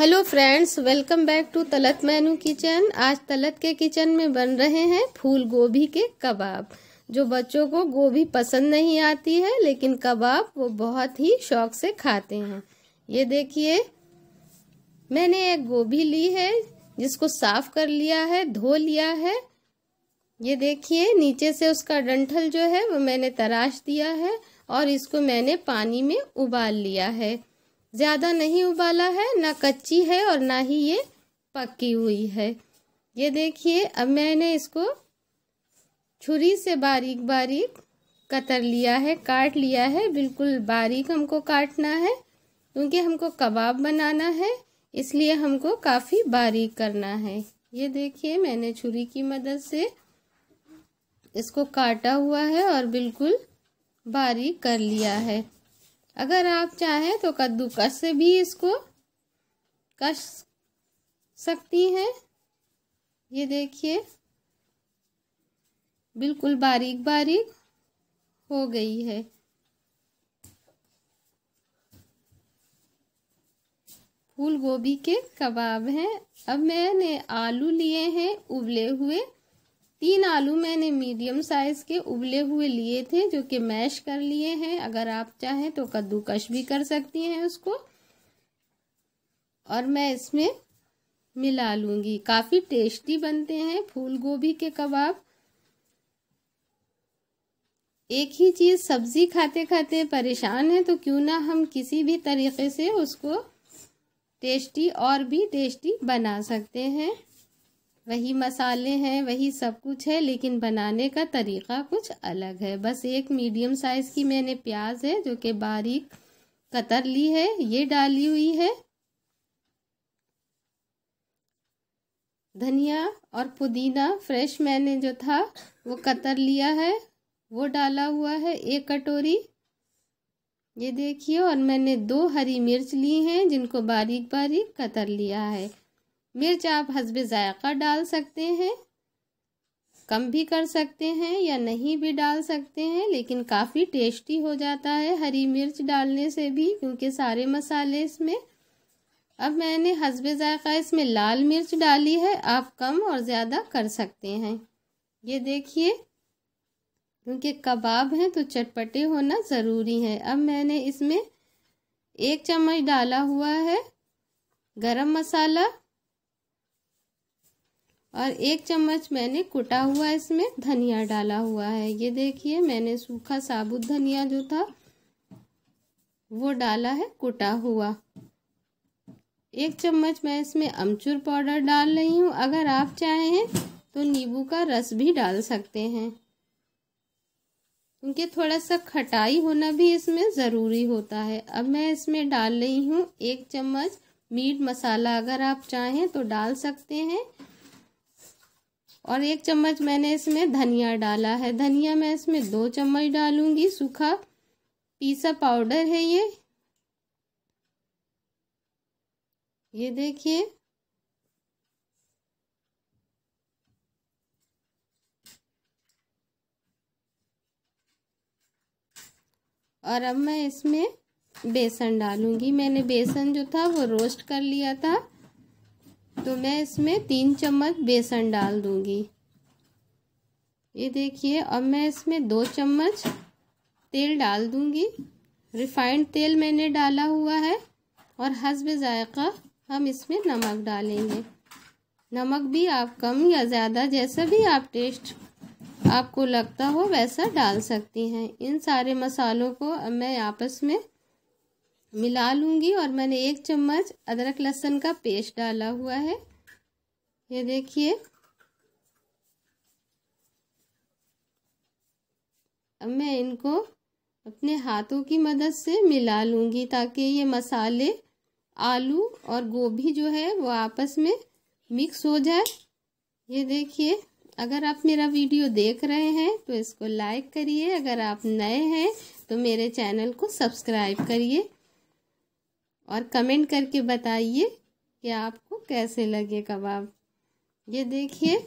hello friends welcome back to Talat menu kitchen आज तलत के kitchen में बन रहे हैं फूल गोभी के कबाब जो बच्चों को गोभी पसंद नहीं आती है लेकिन कबाब वो बहुत ही शौक से खाते हैं ये देखिए मैंने एक गोभी ली है जिसको साफ कर लिया है धो लिया है ये देखिए नीचे से उसका डंठल जो है वो मैंने तराश दिया है और इसको मैंने पानी में उबाल लिया है ज़्यादा नहीं उबाला है ना कच्ची है और ना ही ये पकी हुई है ये देखिए अब मैंने इसको छुरी से बारीक बारीक कतर लिया है काट लिया है बिल्कुल बारीक हमको काटना है क्योंकि हमको कबाब बनाना है इसलिए हमको काफ़ी बारीक करना है ये देखिए मैंने छुरी की मदद से इसको काटा हुआ है और बिल्कुल बारीक कर लिया है अगर आप चाहें तो कद्दूकस से भी इसको कस सकती हैं ये देखिए बिल्कुल बारीक बारीक हो गई है फूल गोभी के कबाब हैं अब मैंने आलू लिए हैं उबले हुए तीन आलू मैंने मीडियम साइज के उबले हुए लिए थे जो कि मैश कर लिए हैं अगर आप चाहें तो कद्दूकश भी कर सकती हैं उसको और मैं इसमें मिला लूंगी काफ़ी टेस्टी बनते हैं फूल गोभी के कबाब एक ही चीज़ सब्ज़ी खाते खाते परेशान है तो क्यों ना हम किसी भी तरीके से उसको टेस्टी और भी टेस्टी बना सकते हैं वही मसाले हैं वही सब कुछ है लेकिन बनाने का तरीका कुछ अलग है बस एक मीडियम साइज़ की मैंने प्याज है जो कि बारीक कतर ली है ये डाली हुई है धनिया और पुदीना फ्रेश मैंने जो था वो कतर लिया है वो डाला हुआ है एक कटोरी ये देखिए और मैंने दो हरी मिर्च ली हैं जिनको बारीक बारीक कतर लिया है मिर्च आप हसब ज़ायक़ा डाल सकते हैं कम भी कर सकते हैं या नहीं भी डाल सकते हैं लेकिन काफ़ी टेस्टी हो जाता है हरी मिर्च डालने से भी क्योंकि सारे मसाले इसमें अब मैंने हसब ज़ायक़ा इसमें लाल मिर्च डाली है आप कम और ज़्यादा कर सकते हैं ये देखिए क्योंकि कबाब हैं तो चटपटे होना ज़रूरी है अब मैंने इसमें एक चम्मच डाला हुआ है गरम मसाला और एक चम्मच मैंने कुटा हुआ इसमें धनिया डाला हुआ है ये देखिए मैंने सूखा साबुत धनिया जो था वो डाला है कुटा हुआ एक चम्मच मैं इसमें अमचूर पाउडर डाल रही हूँ अगर आप चाहें तो नींबू का रस भी डाल सकते हैं क्योंकि थोड़ा सा खटाई होना भी इसमें ज़रूरी होता है अब मैं इसमें डाल रही हूँ एक चम्मच मीट मसाला अगर आप चाहें तो डाल सकते हैं और एक चम्मच मैंने इसमें धनिया डाला है धनिया मैं इसमें दो चम्मच डालूंगी सूखा पीसा पाउडर है ये ये देखिए और अब मैं इसमें बेसन डालूंगी मैंने बेसन जो था वो रोस्ट कर लिया था तो मैं इसमें तीन चम्मच बेसन डाल दूंगी ये देखिए अब मैं इसमें दो चम्मच तेल डाल दूंगी रिफाइंड तेल मैंने डाला हुआ है और हसब ज़ायक़ा हम इसमें नमक डालेंगे नमक भी आप कम या ज़्यादा जैसा भी आप टेस्ट आपको लगता हो वैसा डाल सकती हैं इन सारे मसालों को अब मैं आपस में मिला लूँगी और मैंने एक चम्मच अदरक लहसुन का पेस्ट डाला हुआ है ये देखिए अब मैं इनको अपने हाथों की मदद से मिला लूँगी ताकि ये मसाले आलू और गोभी जो है वो आपस में मिक्स हो जाए ये देखिए अगर आप मेरा वीडियो देख रहे हैं तो इसको लाइक करिए अगर आप नए हैं तो मेरे चैनल को सब्सक्राइब करिए और कमेंट करके बताइए कि आपको कैसे लगे कबाब ये देखिए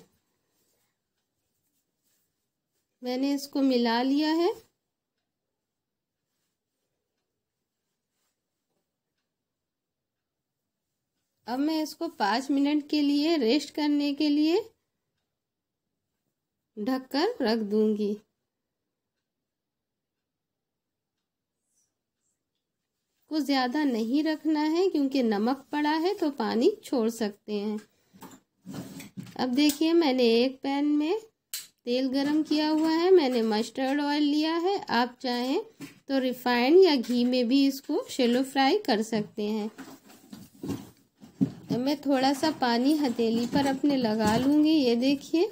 मैंने इसको मिला लिया है अब मैं इसको पाँच मिनट के लिए रेस्ट करने के लिए ढककर रख दूंगी वो ज़्यादा नहीं रखना है क्योंकि नमक पड़ा है तो पानी छोड़ सकते हैं अब देखिए मैंने एक पैन में तेल गरम किया हुआ है मैंने मस्टर्ड ऑयल लिया है आप चाहें तो रिफाइंड या घी में भी इसको शेलो फ्राई कर सकते हैं तो मैं थोड़ा सा पानी हथेली पर अपने लगा लूँगी ये देखिए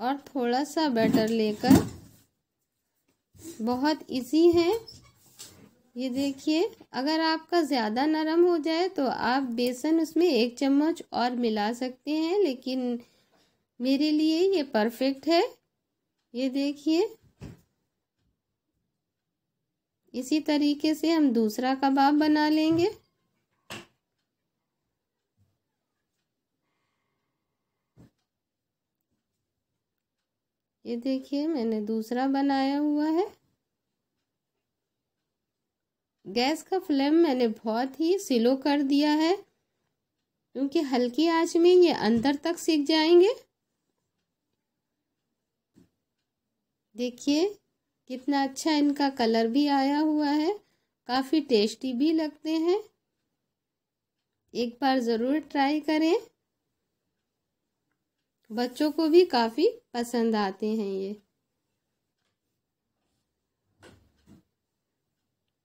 और थोड़ा सा बैटर लेकर बहुत इजी है ये देखिए अगर आपका ज़्यादा नरम हो जाए तो आप बेसन उसमें एक चम्मच और मिला सकते हैं लेकिन मेरे लिए ये परफेक्ट है ये देखिए इसी तरीके से हम दूसरा कबाब बना लेंगे ये देखिए मैंने दूसरा बनाया हुआ है गैस का फ्लेम मैंने बहुत ही स्लो कर दिया है क्योंकि हल्की आंच में ये अंदर तक सीख जाएंगे देखिए कितना अच्छा इनका कलर भी आया हुआ है काफ़ी टेस्टी भी लगते हैं एक बार ज़रूर ट्राई करें बच्चों को भी काफ़ी पसंद आते हैं ये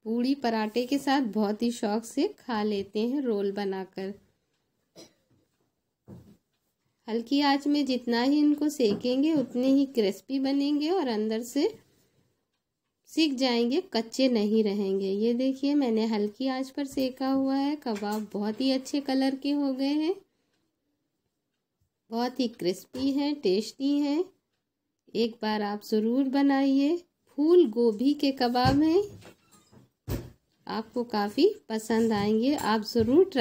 पूड़ी पराठे के साथ बहुत ही शौक से खा लेते हैं रोल बनाकर हल्की आंच में जितना ही इनको सेकेंगे उतने ही क्रिस्पी बनेंगे और अंदर से सीख जाएंगे कच्चे नहीं रहेंगे ये देखिए मैंने हल्की आंच पर सेका हुआ है कबाब बहुत ही अच्छे कलर के हो गए हैं बहुत ही क्रिस्पी है टेस्टी है एक बार आप ज़रूर बनाइए फूल गोभी के कबाब हैं आपको काफ़ी पसंद आएंगे आप ज़रूर ट्राई